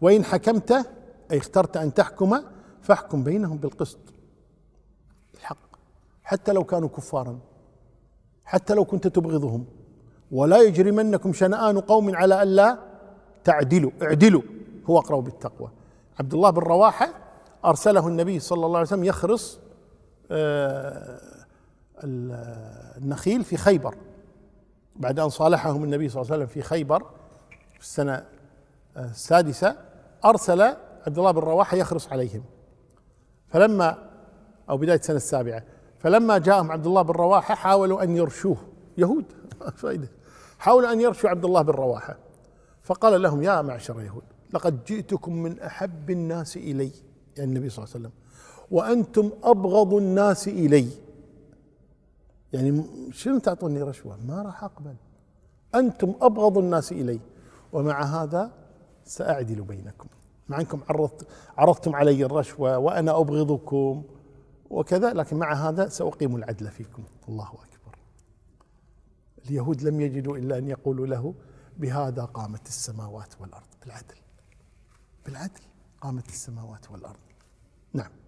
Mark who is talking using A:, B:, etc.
A: وإن حكمت أي اخترت أن تحكم فاحكم بينهم بالقسط الحق حتى لو كانوا كفارا حتى لو كنت تبغضهم ولا يجرمنكم شنآن قوم على ألا تعدلوا اعدلوا هو أقرب بالتقوى عبد الله بن رواحة أرسله النبي صلى الله عليه وسلم يخرص آه، النخيل في خيبر بعد أن صالحهم النبي صلى الله عليه وسلم في خيبر في السنة السادسة أرسل عبد الله بن رواحة يخرص عليهم فلما أو بداية السنة السابعة فلما جاءهم عبد الله بن رواحة حاولوا أن يرشوه يهود فائدة حاولوا أن يرشوا عبد الله بن رواحة فقال لهم يا معشر اليهود لقد جئتكم من أحب الناس إلي يعني النبي صلى الله عليه وسلم وأنتم أبغض الناس إلي يعني شنو تعطوني رشوة ما راح أقبل أنتم أبغض الناس إلي ومع هذا سأعدل بينكم مع أنكم عرضت عرضتم علي الرشوة وأنا أبغضكم وكذا لكن مع هذا سأقيم العدل فيكم الله أكبر اليهود لم يجدوا إلا أن يقولوا له بهذا قامت السماوات والأرض بالعدل بالعدل قامت السماوات والأرض نعم